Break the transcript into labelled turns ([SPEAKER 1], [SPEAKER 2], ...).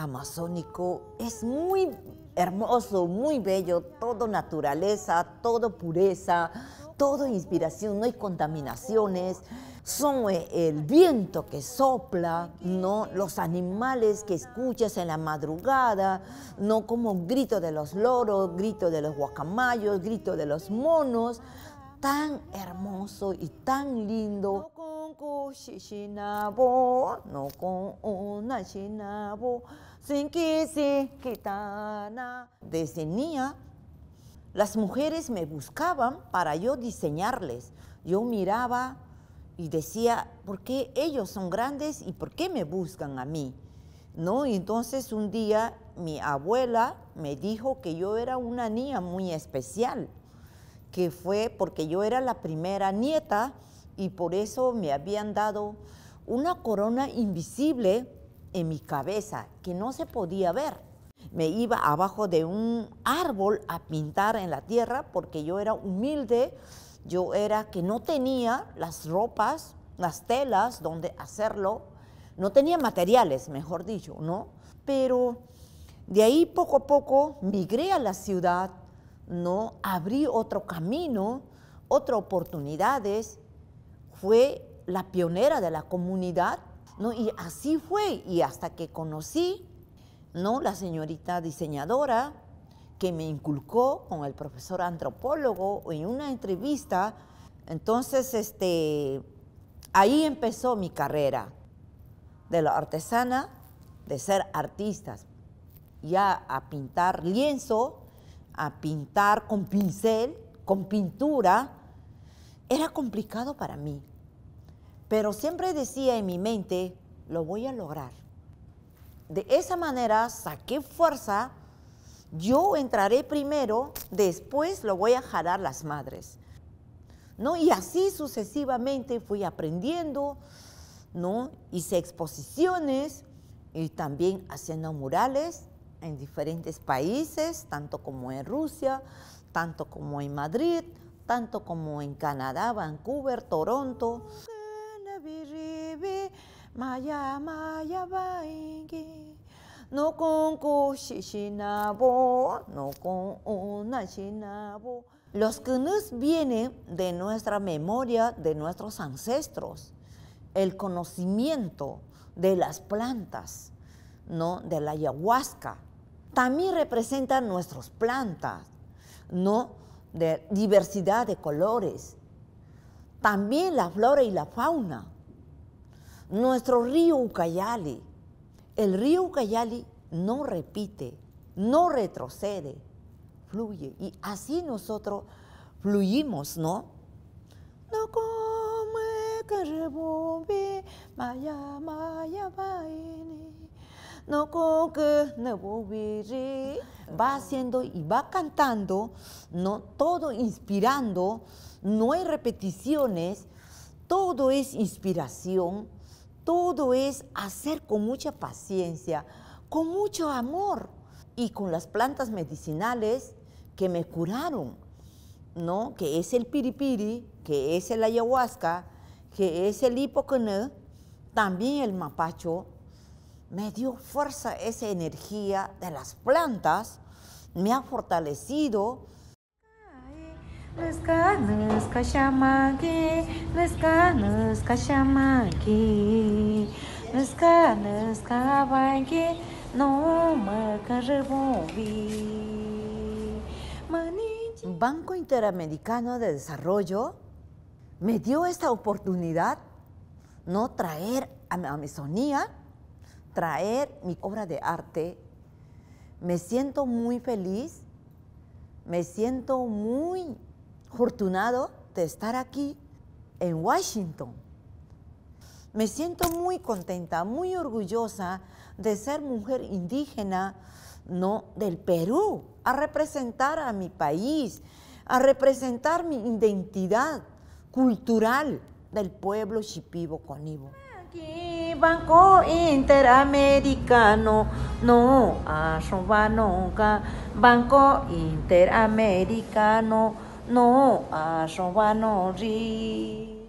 [SPEAKER 1] amazónico es muy hermoso, muy bello, todo naturaleza, todo pureza, todo inspiración, no hay contaminaciones, son eh, el viento que sopla, no los animales que escuchas en la madrugada, no como grito de los loros, grito de los guacamayos, grito de los monos, tan hermoso y tan lindo no con Desde niña, las mujeres me buscaban para yo diseñarles. Yo miraba y decía, ¿por qué ellos son grandes y por qué me buscan a mí? ¿No? entonces un día mi abuela me dijo que yo era una niña muy especial, que fue porque yo era la primera nieta y por eso me habían dado una corona invisible en mi cabeza que no se podía ver. Me iba abajo de un árbol a pintar en la tierra porque yo era humilde, yo era que no tenía las ropas, las telas donde hacerlo, no tenía materiales, mejor dicho, ¿no? Pero de ahí poco a poco migré a la ciudad, ¿no? Abrí otro camino, otras oportunidades fue la pionera de la comunidad, ¿no? Y así fue, y hasta que conocí, ¿no? La señorita diseñadora que me inculcó con el profesor antropólogo en una entrevista. Entonces, este, ahí empezó mi carrera de la artesana, de ser artistas, ya a pintar lienzo, a pintar con pincel, con pintura, era complicado para mí, pero siempre decía en mi mente, lo voy a lograr. De esa manera saqué fuerza, yo entraré primero, después lo voy a jalar las madres. ¿No? Y así sucesivamente fui aprendiendo, ¿no? Hice exposiciones y también haciendo murales en diferentes países, tanto como en Rusia, tanto como en Madrid, tanto como en Canadá, Vancouver, Toronto. No con Los nos vienen de nuestra memoria, de nuestros ancestros, el conocimiento de las plantas, ¿no? de la ayahuasca. También representan nuestras plantas, ¿no? de diversidad de colores, también la flora y la fauna. Nuestro río Ucayali, el río Ucayali no repite, no retrocede, fluye. Y así nosotros fluimos, ¿no? No come que maya, no coque, no Va haciendo y va cantando, ¿no? Todo inspirando, no hay repeticiones, todo es inspiración, todo es hacer con mucha paciencia, con mucho amor y con las plantas medicinales que me curaron, ¿no? Que es el piripiri, que es el ayahuasca, que es el hipocone, también el mapacho, me dio fuerza esa energía de las plantas, me ha fortalecido. Banco Interamericano de Desarrollo me dio esta oportunidad, no traer a mi Amazonía traer mi obra de arte, me siento muy feliz, me siento muy afortunado de estar aquí en Washington. Me siento muy contenta, muy orgullosa de ser mujer indígena, no del Perú, a representar a mi país, a representar mi identidad cultural del pueblo shipibo conibo. Aquí. Banco Interamericano no arroba nunca. Banco Interamericano no arroba nunca.